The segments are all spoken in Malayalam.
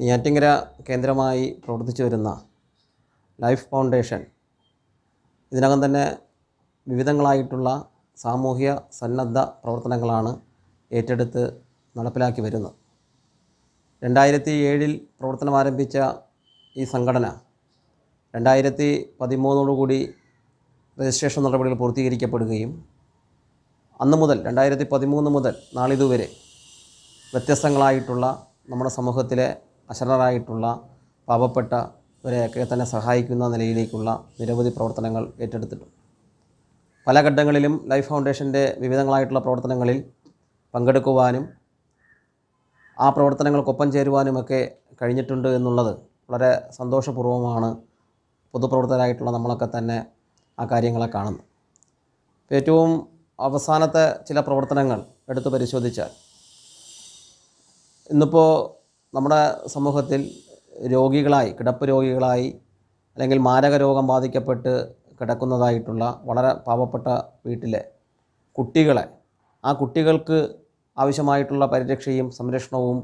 നെയ്യാറ്റിങ്കര കേന്ദ്രമായി പ്രവർത്തിച്ചു വരുന്ന ലൈഫ് ഫൗണ്ടേഷൻ ഇതിനകം തന്നെ വിവിധങ്ങളായിട്ടുള്ള സാമൂഹ്യ സന്നദ്ധ പ്രവർത്തനങ്ങളാണ് ഏറ്റെടുത്ത് നടപ്പിലാക്കി വരുന്നത് രണ്ടായിരത്തി ഏഴിൽ പ്രവർത്തനം ആരംഭിച്ച ഈ സംഘടന രണ്ടായിരത്തി പതിമൂന്നോടുകൂടി രജിസ്ട്രേഷൻ നടപടികൾ പൂർത്തീകരിക്കപ്പെടുകയും അന്ന് മുതൽ രണ്ടായിരത്തി പതിമൂന്ന് മുതൽ നാളിതുവരെ വ്യത്യസ്തങ്ങളായിട്ടുള്ള നമ്മുടെ സമൂഹത്തിലെ പാവപ്പെട്ട പാവപ്പെട്ടവരെയൊക്കെ തന്നെ സഹായിക്കുന്ന നിലയിലേക്കുള്ള നിരവധി പ്രവർത്തനങ്ങൾ ഏറ്റെടുത്തിട്ടുണ്ട് പല ഘട്ടങ്ങളിലും ലൈഫ് ഫൗണ്ടേഷൻ്റെ വിവിധങ്ങളായിട്ടുള്ള പ്രവർത്തനങ്ങളിൽ പങ്കെടുക്കുവാനും ആ പ്രവർത്തനങ്ങൾക്കൊപ്പം ചേരുവാനുമൊക്കെ കഴിഞ്ഞിട്ടുണ്ട് എന്നുള്ളത് വളരെ സന്തോഷപൂർവ്വമാണ് പൊതുപ്രവർത്തകരായിട്ടുള്ള നമ്മളൊക്കെ തന്നെ ആ കാര്യങ്ങളെ കാണുന്നത് ഏറ്റവും അവസാനത്തെ ചില പ്രവർത്തനങ്ങൾ എടുത്തു പരിശോധിച്ചാൽ ഇന്നിപ്പോൾ നമ്മുടെ സമൂഹത്തിൽ രോഗികളായി കിടപ്പ് രോഗികളായി അല്ലെങ്കിൽ മാരക രോഗം ബാധിക്കപ്പെട്ട് കിടക്കുന്നതായിട്ടുള്ള വളരെ പാവപ്പെട്ട വീട്ടിലെ കുട്ടികളെ ആ കുട്ടികൾക്ക് ആവശ്യമായിട്ടുള്ള പരിരക്ഷയും സംരക്ഷണവും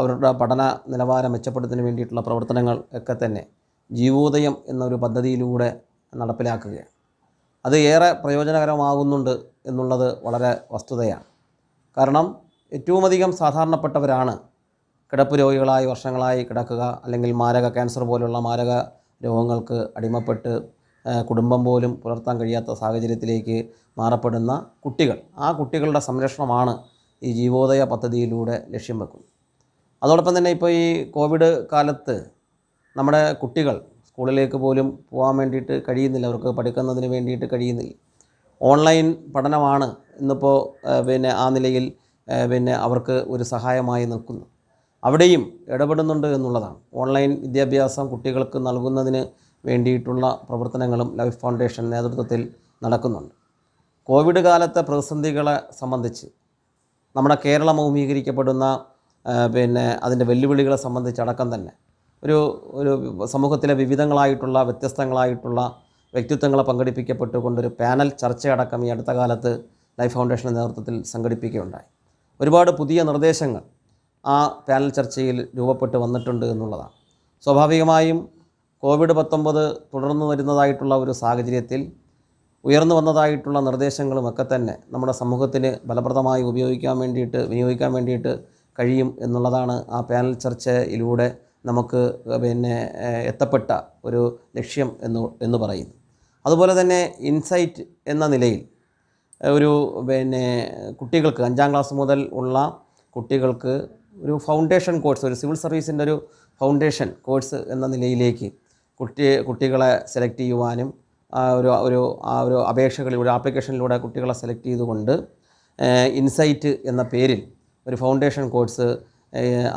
അവരുടെ പഠന നിലവാരം മെച്ചപ്പെടുത്തുന്നതിന് വേണ്ടിയിട്ടുള്ള പ്രവർത്തനങ്ങൾ ഒക്കെ തന്നെ ജീവോദയം എന്നൊരു പദ്ധതിയിലൂടെ നടപ്പിലാക്കുകയാണ് അത് ഏറെ പ്രയോജനകരമാകുന്നുണ്ട് എന്നുള്ളത് വളരെ വസ്തുതയാണ് കാരണം ഏറ്റവുമധികം സാധാരണപ്പെട്ടവരാണ് കിടപ്പ് രോഗികളായി വർഷങ്ങളായി കിടക്കുക അല്ലെങ്കിൽ മാരക ക്യാൻസർ പോലുള്ള മാരക രോഗങ്ങൾക്ക് അടിമപ്പെട്ട് കുടുംബം പോലും പുലർത്താൻ കഴിയാത്ത സാഹചര്യത്തിലേക്ക് മാറപ്പെടുന്ന കുട്ടികൾ ആ കുട്ടികളുടെ സംരക്ഷണമാണ് ഈ ജീവോദയ പദ്ധതിയിലൂടെ ലക്ഷ്യം വെക്കുന്നത് അതോടൊപ്പം തന്നെ ഇപ്പോൾ ഈ കോവിഡ് കാലത്ത് നമ്മുടെ കുട്ടികൾ സ്കൂളിലേക്ക് പോലും പോകാൻ വേണ്ടിയിട്ട് കഴിയുന്നില്ല അവർക്ക് പഠിക്കുന്നതിന് വേണ്ടിയിട്ട് കഴിയുന്നില്ല ഓൺലൈൻ പഠനമാണ് ഇന്നിപ്പോൾ പിന്നെ ആ നിലയിൽ പിന്നെ അവർക്ക് ഒരു സഹായമായി നിൽക്കുന്നു അവിടെയും ഇടപെടുന്നുണ്ട് എന്നുള്ളതാണ് ഓൺലൈൻ വിദ്യാഭ്യാസം കുട്ടികൾക്ക് നൽകുന്നതിന് വേണ്ടിയിട്ടുള്ള പ്രവർത്തനങ്ങളും ലൈഫ് ഫൗണ്ടേഷൻ നേതൃത്വത്തിൽ നടക്കുന്നുണ്ട് കോവിഡ് കാലത്തെ പ്രതിസന്ധികളെ സംബന്ധിച്ച് നമ്മുടെ കേരളം അഭിമുഖീകരിക്കപ്പെടുന്ന പിന്നെ അതിൻ്റെ വെല്ലുവിളികളെ സംബന്ധിച്ചടക്കം തന്നെ ഒരു ഒരു സമൂഹത്തിലെ വിവിധങ്ങളായിട്ടുള്ള വ്യത്യസ്തങ്ങളായിട്ടുള്ള വ്യക്തിത്വങ്ങളെ പങ്കെടുപ്പിക്കപ്പെട്ടുകൊണ്ടൊരു പാനൽ ചർച്ചയടക്കം ഈ അടുത്ത കാലത്ത് ലൈഫ് ഫൗണ്ടേഷൻ്റെ നേതൃത്വത്തിൽ സംഘടിപ്പിക്കുകയുണ്ടായി ഒരുപാട് പുതിയ നിർദ്ദേശങ്ങൾ ആ പാനൽ ചർച്ചയിൽ രൂപപ്പെട്ട് വന്നിട്ടുണ്ട് എന്നുള്ളതാണ് സ്വാഭാവികമായും കോവിഡ് പത്തൊമ്പത് തുടർന്നു വരുന്നതായിട്ടുള്ള ഒരു സാഹചര്യത്തിൽ ഉയർന്നു വന്നതായിട്ടുള്ള നിർദ്ദേശങ്ങളുമൊക്കെ തന്നെ നമ്മുടെ സമൂഹത്തിന് ഫലപ്രദമായി ഉപയോഗിക്കാൻ വേണ്ടിയിട്ട് വിനിയോഗിക്കാൻ വേണ്ടിയിട്ട് കഴിയും എന്നുള്ളതാണ് ആ പാനൽ ചർച്ചയിലൂടെ നമുക്ക് പിന്നെ എത്തപ്പെട്ട ഒരു ലക്ഷ്യം എന്ന് എന്ന് പറയുന്നു അതുപോലെ തന്നെ ഇൻസൈറ്റ് എന്ന നിലയിൽ ഒരു പിന്നെ കുട്ടികൾക്ക് അഞ്ചാം ക്ലാസ് മുതൽ ഉള്ള കുട്ടികൾക്ക് ഒരു ഫൗണ്ടേഷൻ കോഴ്സ് ഒരു സിവിൽ സർവീസിൻ്റെ ഒരു ഫൗണ്ടേഷൻ കോഴ്സ് എന്ന നിലയിലേക്ക് കുട്ടി കുട്ടികളെ സെലക്ട് ചെയ്യുവാനും ഒരു ഒരു ആ ഒരു അപേക്ഷകളിലൂടെ ആപ്ലിക്കേഷനിലൂടെ കുട്ടികളെ സെലക്ട് ചെയ്തുകൊണ്ട് ഇൻസൈറ്റ് എന്ന പേരിൽ ഒരു ഫൗണ്ടേഷൻ കോഴ്സ്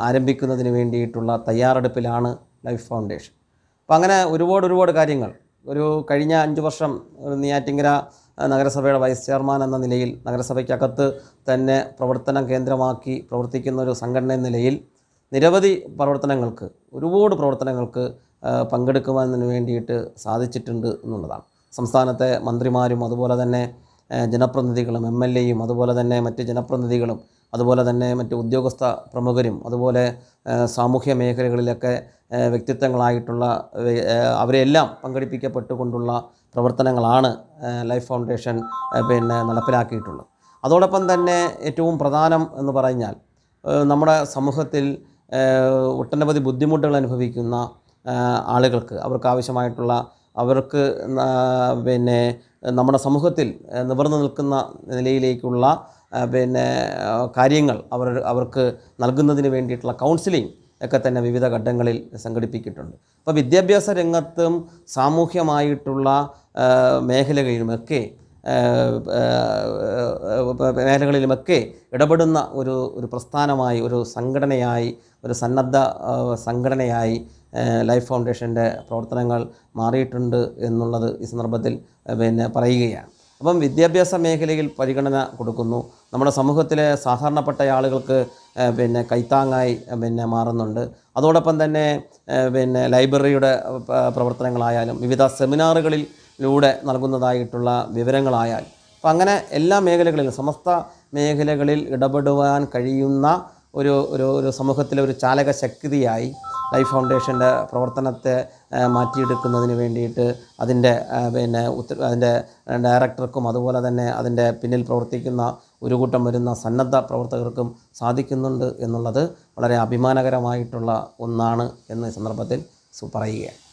ആരംഭിക്കുന്നതിന് വേണ്ടിയിട്ടുള്ള തയ്യാറെടുപ്പിലാണ് ലൈഫ് ഫൗണ്ടേഷൻ അപ്പോൾ അങ്ങനെ ഒരുപാട് ഒരുപാട് കാര്യങ്ങൾ ഒരു കഴിഞ്ഞ അഞ്ച് വർഷം ഒരു നഗരസഭയുടെ വൈസ് ചെയർമാൻ എന്ന നിലയിൽ നഗരസഭയ്ക്കകത്ത് തന്നെ പ്രവർത്തനം കേന്ദ്രമാക്കി പ്രവർത്തിക്കുന്ന ഒരു സംഘടന എന്ന നിലയിൽ നിരവധി പ്രവർത്തനങ്ങൾക്ക് ഒരുപാട് പ്രവർത്തനങ്ങൾക്ക് പങ്കെടുക്കുവാനതിന് വേണ്ടിയിട്ട് സാധിച്ചിട്ടുണ്ട് എന്നുള്ളതാണ് സംസ്ഥാനത്തെ മന്ത്രിമാരും അതുപോലെ തന്നെ ജനപ്രതിനിധികളും എം എൽ എയും അതുപോലെ തന്നെ മറ്റ് ജനപ്രതിനിധികളും അതുപോലെ തന്നെ മറ്റ് ഉദ്യോഗസ്ഥ പ്രമുഖരും അതുപോലെ സാമൂഹ്യ മേഖലകളിലൊക്കെ വ്യക്തിത്വങ്ങളായിട്ടുള്ള അവരെല്ലാം പങ്കെടുപ്പിക്കപ്പെട്ടുകൊണ്ടുള്ള പ്രവർത്തനങ്ങളാണ് ലൈഫ് ഫൗണ്ടേഷൻ പിന്നെ നടപ്പിലാക്കിയിട്ടുള്ളത് അതോടൊപ്പം തന്നെ ഏറ്റവും പ്രധാനം എന്ന് പറഞ്ഞാൽ നമ്മുടെ സമൂഹത്തിൽ ഒട്ടനവധി ബുദ്ധിമുട്ടുകൾ അനുഭവിക്കുന്ന ആളുകൾക്ക് അവർക്ക് ആവശ്യമായിട്ടുള്ള അവർക്ക് പിന്നെ നമ്മുടെ സമൂഹത്തിൽ നിവർന്നു നിൽക്കുന്ന നിലയിലേക്കുള്ള പിന്നെ കാര്യങ്ങൾ അവർ അവർക്ക് നൽകുന്നതിന് വേണ്ടിയിട്ടുള്ള കൗൺസിലിംഗ് ഒക്കെ തന്നെ വിവിധ ഘട്ടങ്ങളിൽ സംഘടിപ്പിച്ചിട്ടുണ്ട് അപ്പോൾ വിദ്യാഭ്യാസ രംഗത്തും സാമൂഹ്യമായിട്ടുള്ള മേഖലകളിലുമൊക്കെ മേഖലകളിലുമൊക്കെ ഇടപെടുന്ന ഒരു ഒരു പ്രസ്ഥാനമായി ഒരു സംഘടനയായി ഒരു സന്നദ്ധ സംഘടനയായി ലൈഫ് ഫൗണ്ടേഷൻ്റെ പ്രവർത്തനങ്ങൾ മാറിയിട്ടുണ്ട് എന്നുള്ളത് ഈ സന്ദർഭത്തിൽ പിന്നെ പറയുകയാണ് അപ്പം വിദ്യാഭ്യാസ മേഖലയിൽ പരിഗണന കൊടുക്കുന്നു നമ്മുടെ സമൂഹത്തിലെ സാധാരണപ്പെട്ട ആളുകൾക്ക് പിന്നെ കൈത്താങ്ങായി പിന്നെ മാറുന്നുണ്ട് അതോടൊപ്പം തന്നെ പിന്നെ ലൈബ്രറിയുടെ പ്രവർത്തനങ്ങളായാലും വിവിധ സെമിനാറുകളിലൂടെ നൽകുന്നതായിട്ടുള്ള വിവരങ്ങളായാൽ അപ്പം അങ്ങനെ എല്ലാ മേഖലകളിലും സമസ്ത മേഖലകളിൽ ഇടപെടുവാൻ കഴിയുന്ന ഒരു ഒരു ഒരു സമൂഹത്തിലെ ഒരു ചാലക ശക്തിയായി ലൈഫ് ഫൗണ്ടേഷൻ്റെ പ്രവർത്തനത്തെ മാറ്റിയെടുക്കുന്നതിന് വേണ്ടിയിട്ട് അതിൻ്റെ പിന്നെ ഉത്ത അതിൻ്റെ ഡയറക്ടർക്കും അതുപോലെ തന്നെ അതിൻ്റെ പിന്നിൽ പ്രവർത്തിക്കുന്ന ഒരു കൂട്ടം വരുന്ന സന്നദ്ധ പ്രവർത്തകർക്കും സാധിക്കുന്നുണ്ട് എന്നുള്ളത് വളരെ അഭിമാനകരമായിട്ടുള്ള ഒന്നാണ് എന്ന സന്ദർഭത്തിൽ പറയുകയാണ്